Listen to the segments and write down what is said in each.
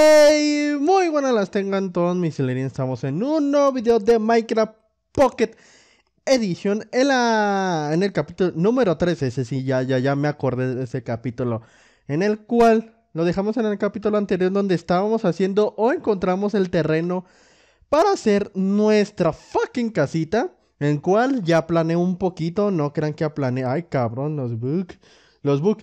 Hey, muy buenas las tengan todos mis celerines. Estamos en un nuevo video de Minecraft Pocket Edition en, la, en el capítulo número 13. Ese sí, ya, ya, ya me acordé de ese capítulo. En el cual lo dejamos en el capítulo anterior donde estábamos haciendo o encontramos el terreno para hacer nuestra fucking casita, en cual ya planeé un poquito, no crean que planeé ay cabrón, los book, los book.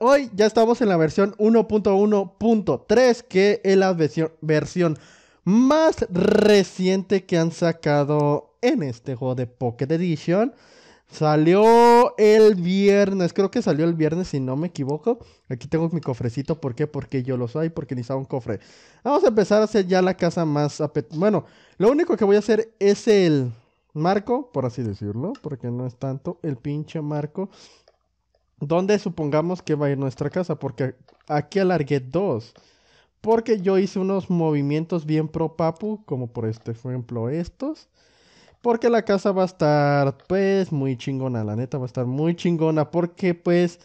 hoy ya estamos en la versión 1.1.3, que es la versión, versión más reciente que han sacado en este juego de Pocket Edition. Salió el viernes, creo que salió el viernes si no me equivoco. Aquí tengo mi cofrecito, ¿por qué? Porque yo lo soy, porque necesitaba un cofre. Vamos a empezar a hacer ya la casa más apet... Bueno, lo único que voy a hacer es el marco, por así decirlo, porque no es tanto el pinche marco. Donde supongamos que va a ir nuestra casa, porque aquí alargué dos. Porque yo hice unos movimientos bien pro papu, como por este, ejemplo estos. Porque la casa va a estar, pues, muy chingona, la neta, va a estar muy chingona. Porque, pues,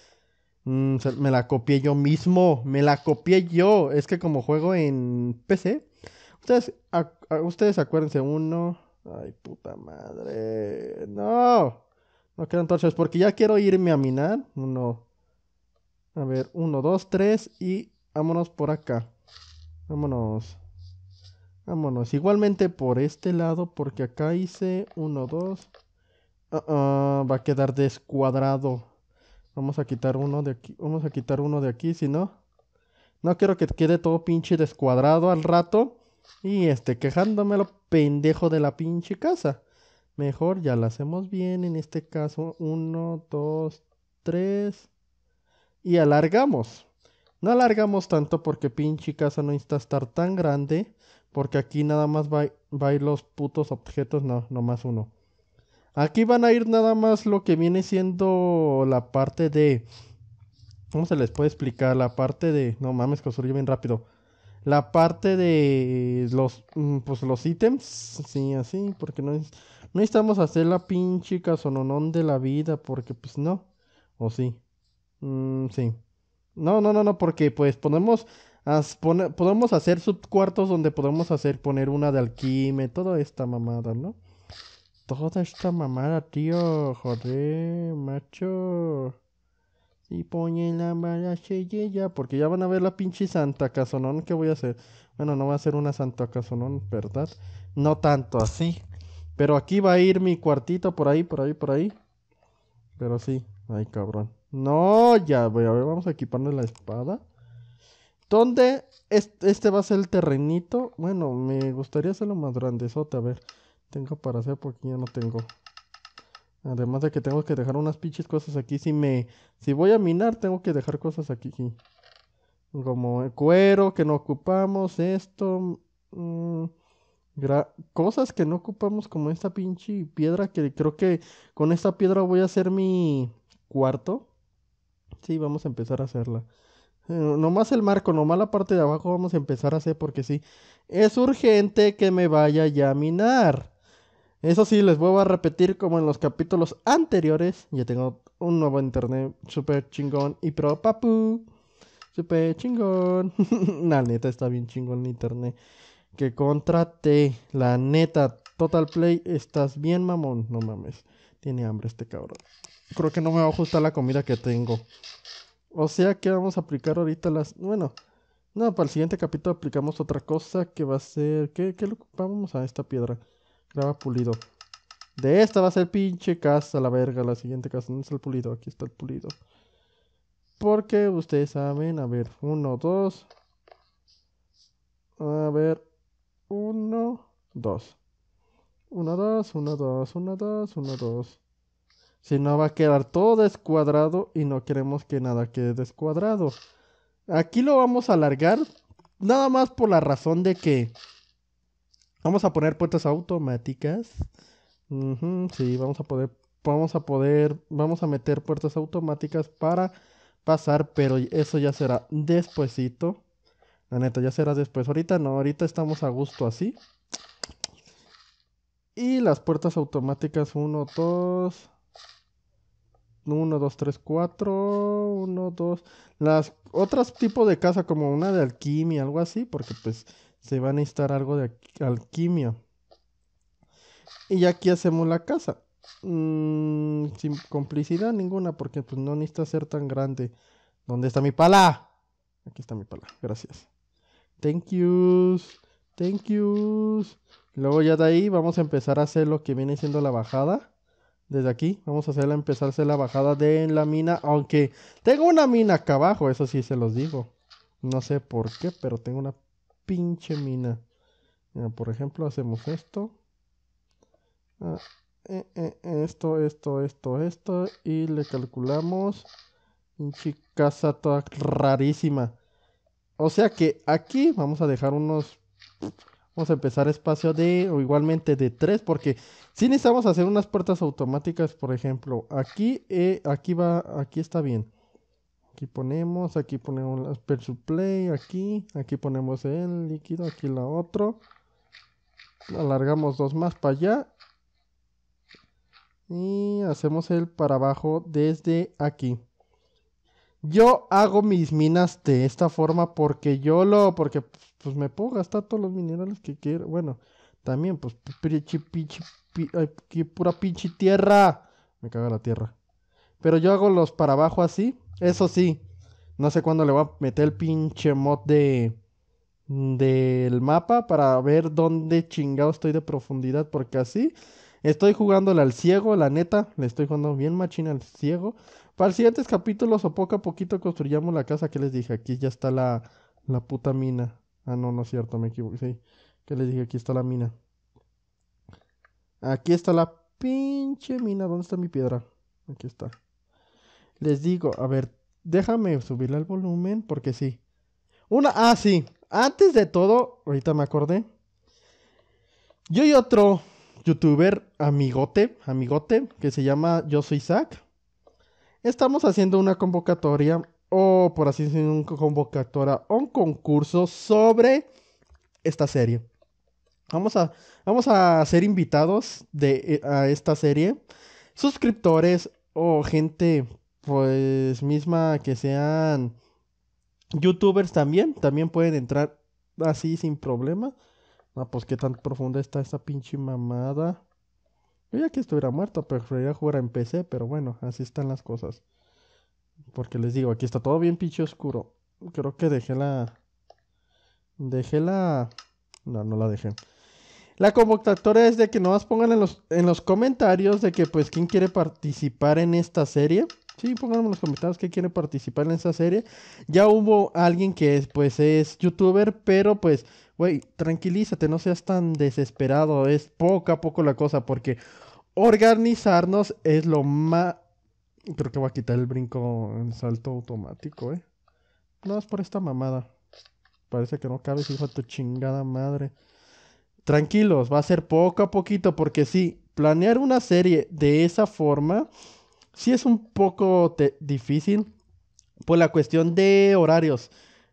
mm, me la copié yo mismo, me la copié yo. Es que como juego en PC, ustedes, ustedes acuérdense, uno... Ay, puta madre. No. No quedan torches porque ya quiero irme a minar. Uno. A ver, uno, dos, tres y vámonos por acá. Vámonos. Vámonos. Igualmente por este lado, porque acá hice 1, 2. Ah, ah, va a quedar descuadrado. Vamos a quitar uno de aquí. Vamos a quitar uno de aquí, si no. No quiero que quede todo pinche descuadrado al rato. Y este, quejándome lo pendejo de la pinche casa. Mejor ya la hacemos bien. En este caso, 1, 2, 3. Y alargamos. No alargamos tanto porque pinche casa no necesita estar tan grande. Porque aquí nada más va, va a ir los putos objetos, no, no más uno. Aquí van a ir nada más lo que viene siendo la parte de... ¿Cómo se les puede explicar? La parte de... No mames, construye bien rápido. La parte de los... Mm, pues los ítems. Sí, así. Porque no, no necesitamos hacer la pinche casononón de la vida. Porque pues no. O sí. Mm, sí. No, no, no, no. Porque pues ponemos podemos hacer subcuartos donde podemos hacer poner una de alquime, toda esta mamada, ¿no? Toda esta mamada, tío, joder, macho. Y pone la mala ya porque ya van a ver la pinche Santa Casonón que voy a hacer. Bueno, no va a ser una Santa Casonón, ¿verdad? No tanto así. Pero aquí va a ir mi cuartito por ahí, por ahí, por ahí. Pero sí, ay cabrón. No, ya, voy a ver, vamos a equiparle la espada. ¿Dónde este, va a ser el terrenito? Bueno, me gustaría hacerlo más grandezote. A ver, tengo para hacer porque ya no tengo. Además de que tengo que dejar unas pinches cosas aquí. Si me. Si voy a minar, tengo que dejar cosas aquí. Como el cuero que no ocupamos. Esto. Mm, cosas que no ocupamos. Como esta pinche piedra. Que creo que con esta piedra voy a hacer mi cuarto. Sí, vamos a empezar a hacerla. Eh, nomás el marco, nomás la parte de abajo vamos a empezar a hacer porque sí. Es urgente que me vaya a minar. Eso sí, les vuelvo a repetir como en los capítulos anteriores. Ya tengo un nuevo internet súper chingón y pro papu. Súper chingón. la neta está bien chingón el internet. Que contrate? La neta, Total Play, estás bien mamón. No mames. Tiene hambre este cabrón. Creo que no me va a ajustar la comida que tengo. O sea que vamos a aplicar ahorita las... Bueno, no, para el siguiente capítulo aplicamos otra cosa que va a ser... ¿Qué, qué le ocupamos a esta piedra? graba pulido. De esta va a ser pinche casa, la verga, la siguiente casa. no es el pulido? Aquí está el pulido. Porque ustedes saben, a ver, uno, dos. A ver, uno, dos. Uno, dos, uno, dos, uno, dos, uno, dos. Si no va a quedar todo descuadrado y no queremos que nada quede descuadrado. Aquí lo vamos a alargar nada más por la razón de que vamos a poner puertas automáticas. sí, vamos a poder, vamos a poder, vamos a meter puertas automáticas para pasar, pero eso ya será despuesito. La neta, ya será después. Ahorita no, ahorita estamos a gusto así. Y las puertas automáticas Uno, dos 1, 2, 3, 4, 1, 2. Las otras tipos de casa, como una de alquimia, algo así, porque pues se va a necesitar algo de alquimia. Y aquí hacemos la casa. Mm, sin complicidad ninguna, porque pues no necesita ser tan grande. ¿Dónde está mi pala? Aquí está mi pala, gracias. Thank you thank yous. Luego ya de ahí vamos a empezar a hacer lo que viene siendo la bajada desde aquí vamos a hacerla, empezarse la bajada de la mina. Aunque tengo una mina acá abajo, eso sí se los digo. No sé por qué, pero tengo una pinche mina. por ejemplo, hacemos esto. Ah, eh, eh, esto, esto, esto, esto. Y le calculamos. Pinche casa toda rarísima. O sea que aquí vamos a dejar unos Vamos a empezar espacio de, o igualmente de 3, porque si necesitamos hacer unas puertas automáticas, por ejemplo. Aquí, eh, aquí va, aquí está bien. Aquí ponemos, aquí ponemos el supply, aquí, aquí ponemos el líquido, aquí la otro. Alargamos dos más para allá. Y hacemos el para abajo desde aquí. Yo hago mis minas de esta forma porque yo lo, porque pues me puedo gastar todos los minerales que quiero. Bueno, también, pues, pinche pinche pura pinche tierra. Me caga la tierra. Pero yo hago los para abajo así. Eso sí, no sé cuándo le voy a meter el pinche mod de del mapa para ver dónde chingado estoy de profundidad porque así estoy jugándole al ciego, la neta, le estoy jugando bien machina al ciego. Para los siguientes capítulos o poco a poquito construyamos la casa que les dije, aquí ya está la, la puta mina. Ah, no, no es cierto, me equivoqué. Sí, que les dije, aquí está la mina. Aquí está la pinche mina. ¿Dónde está mi piedra? Aquí está. Les digo, a ver, déjame subirle al volumen porque sí. Una, ah, sí. Antes de todo, ahorita me acordé. Yo y otro youtuber amigote, amigote, que se llama Yo Soy Zack. Estamos haciendo una convocatoria o por así decirlo, una convocatoria o un concurso sobre esta serie. Vamos a, vamos a ser invitados de, eh, a esta serie, suscriptores o gente pues misma que sean youtubers también, también pueden entrar así sin problema. Ah, pues qué tan profunda está esta pinche mamada. Yo ya que estuviera muerto, preferiría jugar en PC, pero bueno, así están las cosas. Porque les digo, aquí está todo bien pinche oscuro. Creo que dejé la... Dejé la... No, no la dejé. La convocatoria es de que nomás pongan en los, en los comentarios de que pues quién quiere participar en esta serie. Sí, pónganme en los comentarios que quiere participar en esta serie. Ya hubo alguien que pues es youtuber, pero pues, güey, tranquilízate, no seas tan desesperado. Es poco a poco la cosa, porque organizarnos es lo más Creo que voy a quitar el brinco en salto automático, ¿eh? No es por esta mamada. Parece que no cabes, hijo de tu chingada madre. Tranquilos, va a ser poco a poquito, porque sí, planear una serie de esa forma sí es un poco difícil por la cuestión de horarios.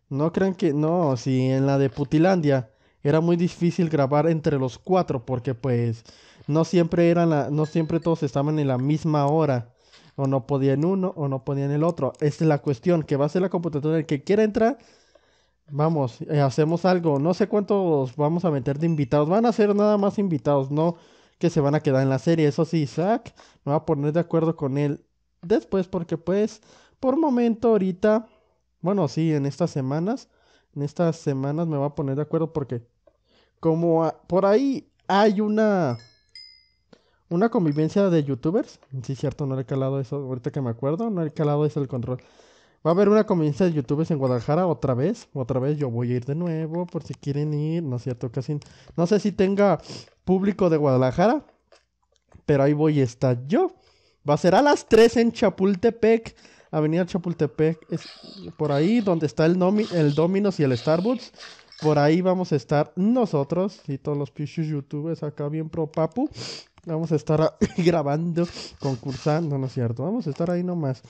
No crean que no, si en la de Putilandia era muy difícil grabar entre los cuatro porque pues no siempre eran la, no siempre todos estaban en la misma hora o no podía en uno o no podía en el otro. Esa es la cuestión, que va a ser la computadora. El que quiera entrar, vamos, eh, hacemos algo. No sé cuántos vamos a meter de invitados. Van a ser nada más invitados, no que se van a quedar en la serie. Eso sí, Isaac me va a poner de acuerdo con él después porque pues por momento ahorita, bueno, sí, en estas semanas, en estas semanas me va a poner de acuerdo porque como por ahí hay una una convivencia de youtubers. Sí, cierto, no le he calado eso. Ahorita que me acuerdo, no le he calado eso el control. Va a haber una convivencia de youtubers en Guadalajara otra vez. Otra vez yo voy a ir de nuevo por si quieren ir. No es cierto, casi. No sé si tenga público de Guadalajara. Pero ahí voy a estar yo. Va a ser a las 3 en Chapultepec. Avenida Chapultepec. Es por ahí donde está el, el Dominos y el Starbucks. Por ahí vamos a estar nosotros y todos los pichos youtubers acá bien pro papu. Vamos a estar grabando, concursando, ¿no es cierto? Vamos a estar ahí nomás.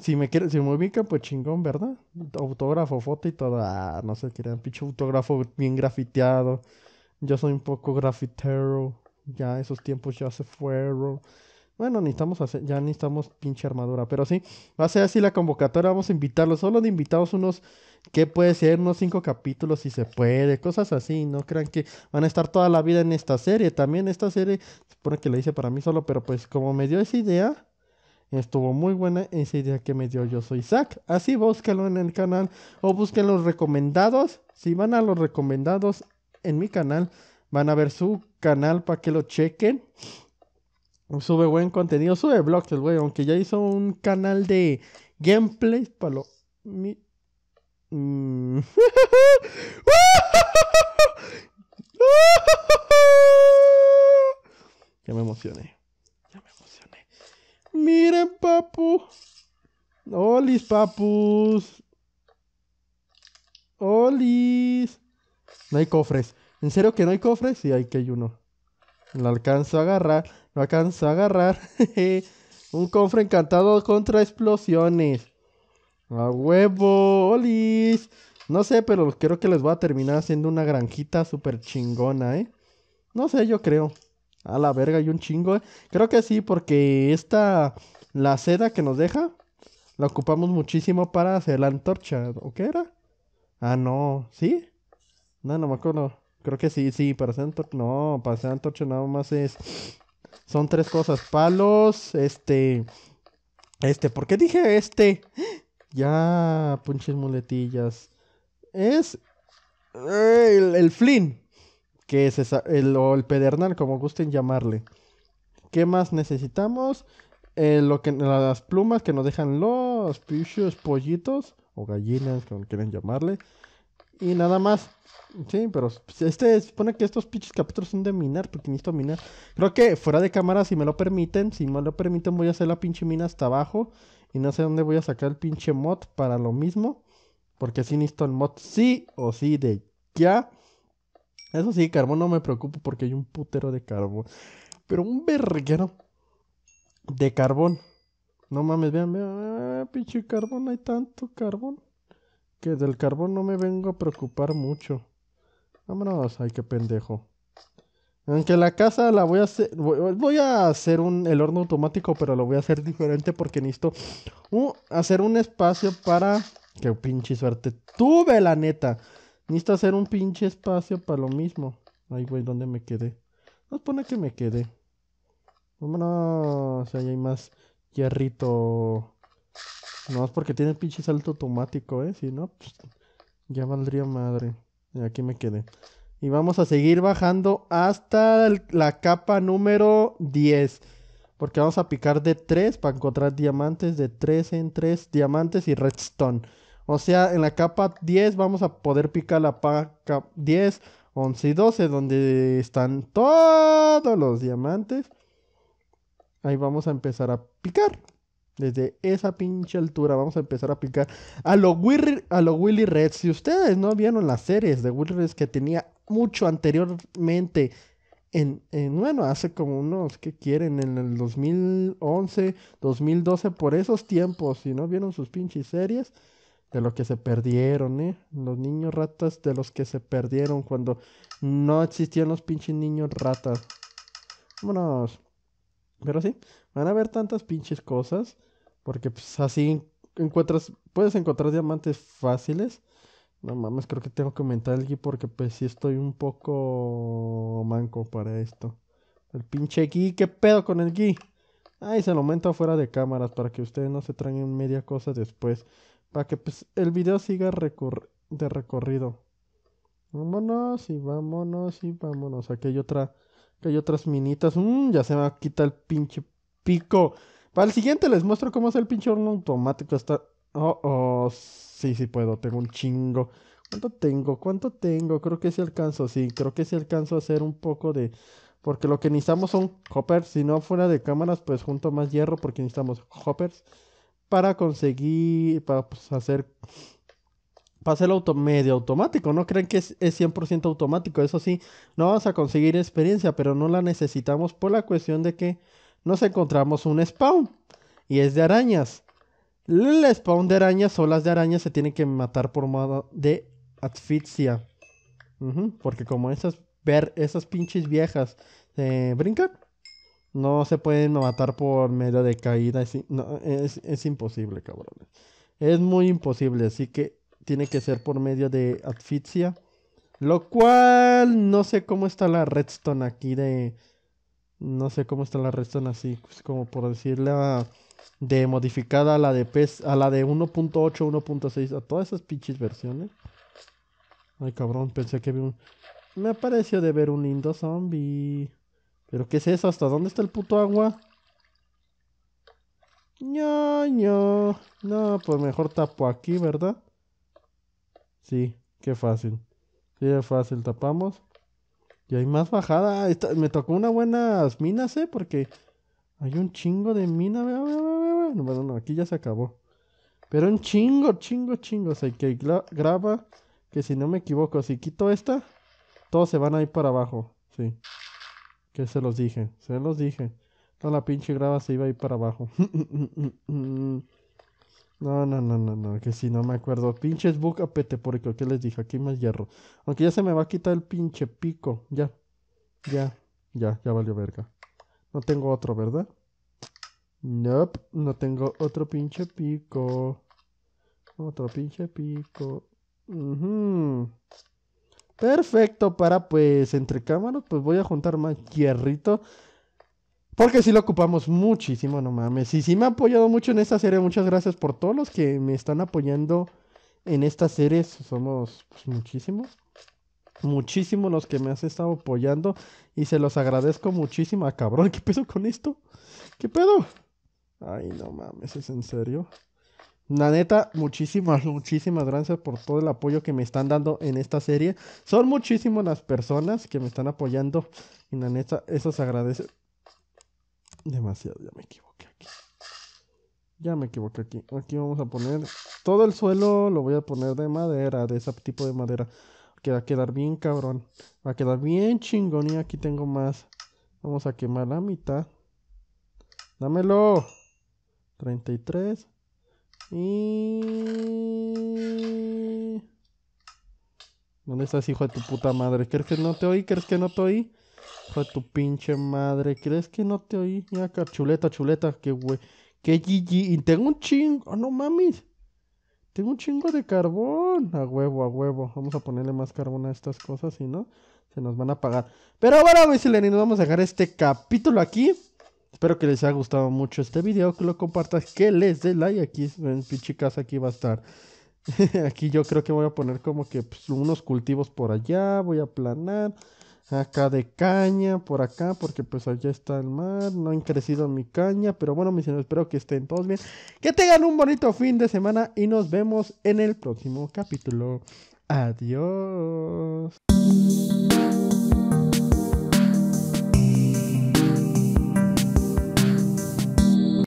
Si me si me ubican, pues chingón, ¿verdad? Autógrafo, foto y todo. Ah, no sé, qué pinche autógrafo bien grafiteado. Yo soy un poco grafitero. Ya esos tiempos ya se fueron. Bueno, necesitamos hacer, ya necesitamos pinche armadura, pero sí, va a ser así la convocatoria, vamos a invitarlos, solo de invitados unos, que puede ser? Unos cinco capítulos si se puede, cosas así, no crean que van a estar toda la vida en esta serie, también esta serie, supone que la hice para mí solo, pero pues como me dio esa idea, estuvo muy buena esa idea que me dio yo soy Zach así búsquenlo en el canal o busquen los recomendados, si van a los recomendados en mi canal, van a ver su canal para que lo chequen. Sube buen contenido, sube blogs el güey, aunque ya hizo un canal de gameplays para lo... Mm. ya me emocioné. Ya me emocioné. Miren, papu. Olis, papus. Olis. No hay cofres. ¿En serio que no hay cofres? Sí, hay que hay uno. Lo alcanzo a agarrar. No alcanzó a agarrar. Un cofre encantado contra explosiones. A huevo, olis. No sé, pero creo que les voy a terminar haciendo una granjita súper chingona, ¿eh? No sé, yo creo. A la verga, y un chingo. ¿eh? Creo que sí, porque esta, la seda que nos deja, la ocupamos muchísimo para hacer la antorcha. ¿O qué era? Ah, no, ¿sí? No, no me acuerdo. Creo que sí, sí, para hacer antorcha. No, para hacer antorcha nada más es son tres cosas. Palos, este... Este, ¿por qué dije este? Ya, punches muletillas. Es eh, el, el que es el, o el pedernal, como gusten llamarle. ¿Qué más necesitamos? Eh, lo que, las plumas que nos dejan los pichos pollitos o gallinas, como quieren llamarle. Y nada más. Sí, pero pues, este supone que estos pinches capítulos son de minar, porque necesito minar. Creo que fuera de cámara, si me lo permiten, si me lo permiten, voy a hacer la pinche mina hasta abajo. Y no sé dónde voy a sacar el pinche mod para lo mismo. Porque sí necesito el mod sí o sí de ya. Eso sí, carbón no me preocupo porque hay un putero de carbón. Pero un verguero de carbón. No mames, vean, vean, vean pinche carbón, hay tanto carbón. Que del carbón no me vengo a preocupar mucho. Vámonos, ay, qué pendejo. Aunque la casa la voy a hacer. Voy a hacer un, el horno automático, pero lo voy a hacer diferente porque necesito hacer un espacio para. Qué pinche suerte tuve, la neta. Necesito hacer un pinche espacio para lo mismo. Ay, güey, ¿dónde me quedé? Nos pone que me quedé. Vámonos, ahí hay más hierrito. No es porque tiene pinche salto automático, ¿eh? Si no, pues, ya valdría madre. Y aquí me quedé. Y vamos a seguir bajando hasta la capa número 10. Porque vamos a picar de 3 para encontrar diamantes, de 3 en 3 diamantes y redstone. O sea, en la capa 10 vamos a poder picar la capa 10, 11 y 12, donde están todos los diamantes. Ahí vamos a empezar a picar. Desde esa pinche altura vamos a empezar a aplicar a los Willy, a lo Willy Reds. Si ustedes no vieron las series de Willy Reds que tenía mucho anteriormente, en, en bueno, hace como unos que quieren, en el 2011, 2012, por esos tiempos, si no vieron sus pinches series, de lo que se perdieron, ¿eh? Los niños ratas de los que se perdieron cuando no existían los pinches niños ratas. Vámonos. Pero sí, van a ver tantas pinches cosas, porque pues así encuentras, puedes encontrar diamantes fáciles. No mames, creo que tengo que aumentar el gui porque pues sí estoy un poco manco para esto. El pinche gui, ¿qué pedo con el gui? Ay, se lo aumento afuera de cámaras para que ustedes no se traigan media cosa después. Para que pues, el video siga de recorrido. Vámonos y vámonos y vámonos. Aquí hay otra que Hay otras minitas. Mm, ya se me quita el pinche pico. Para el siguiente les muestro cómo hacer el pinche horno automático. Está. Oh, oh. Sí, sí puedo. Tengo un chingo. ¿Cuánto tengo? ¿Cuánto tengo? Creo que sí alcanzo. Sí, creo que sí alcanzo a hacer un poco de. Porque lo que necesitamos son hoppers. Si no fuera de cámaras, pues junto más hierro. Porque necesitamos hoppers. Para conseguir. Para pues, hacer pase el auto medio automático. No creen que es, 100% automático. Eso sí, no vamos a conseguir experiencia, pero no la necesitamos por la cuestión de que nos encontramos un spawn y es de arañas. El spawn de arañas o las de arañas se tienen que matar por modo de asfixia. porque como esas, ver esas pinches viejas eh, brincan, no se pueden matar por medio de caída. Es, es, imposible, cabrones Es muy imposible. Así que tiene que ser por medio de asfixia. Lo cual no sé cómo está la redstone aquí de... No sé cómo está la redstone así, pues como por decirla de modificada a la de PES, a la de 1.8, 1.6, a todas esas pinches versiones. Ay, cabrón, pensé que había un... Me apareció de ver un lindo zombie. ¿Pero qué es eso? ¿Hasta dónde está el puto agua? No, no. No, pues mejor tapo aquí, ¿verdad? Sí, qué fácil. Sí, fácil, tapamos. Y hay más bajada. me tocó unas buenas minas, ¿eh? Porque hay un chingo de mina. Bueno, no, aquí ya se acabó. Pero un chingo, chingo, chingo. O que graba, que si no me equivoco, si quito esta, todos se van a ir para abajo. Sí. Que se los dije, se los dije. Toda la pinche graba se iba a ir para abajo. No, no, no, no, no, que si no me acuerdo. Pinches pete porque que les dije? Aquí más hierro. Aunque ya se me va a quitar el pinche pico. Ya, ya, ya, ya valió verga. No tengo otro, ¿verdad? Nope, no tengo otro pinche pico. Otro pinche pico. Perfecto, para pues entre cámaras, pues voy a juntar más hierrito. Porque sí lo ocupamos muchísimo, no mames. Y sí me ha apoyado mucho en esta serie. Muchas gracias por todos los que me están apoyando en esta serie. Somos pues, muchísimos. Muchísimos los que me has estado apoyando. Y se los agradezco muchísimo. ¡A ah, cabrón, ¿qué peso con esto? ¿Qué pedo? Ay, no mames, ¿es en serio? La neta, muchísimas, muchísimas gracias por todo el apoyo que me están dando en esta serie. Son muchísimas las personas que me están apoyando. Y la neta, eso se agradece Demasiado, ya me equivoqué aquí. Ya me equivoqué aquí. Aquí vamos a poner todo el suelo, lo voy a poner de madera, de ese tipo de madera. Que va a quedar bien cabrón. Va a quedar bien chingón. Y aquí tengo más. Vamos a quemar la mitad. Dámelo. 33. Y... ¿Dónde estás, hijo de tu puta madre? ¿Crees que no te oí? ¿Crees que no te oí? A tu pinche madre. ¿Crees que no te oí? Mira, chuleta, chuleta, que güey. Que GG. Y tengo un chingo. no mames. Tengo un chingo de carbón. A huevo, a huevo. Vamos a ponerle más carbón a estas cosas, si no, se nos van a apagar. Pero bueno, mis nos vamos a dejar este capítulo aquí. Espero que les haya gustado mucho este video, que lo compartas, que les dé like. Aquí en casa aquí va a estar. aquí yo creo que voy a poner como que pues, unos cultivos por allá, voy a planar acá de caña, por acá, porque pues allá está el mar, no han crecido mi caña, pero bueno, mis señores, espero que estén todos bien, que tengan un bonito fin de semana y nos vemos en el próximo capítulo. Adiós.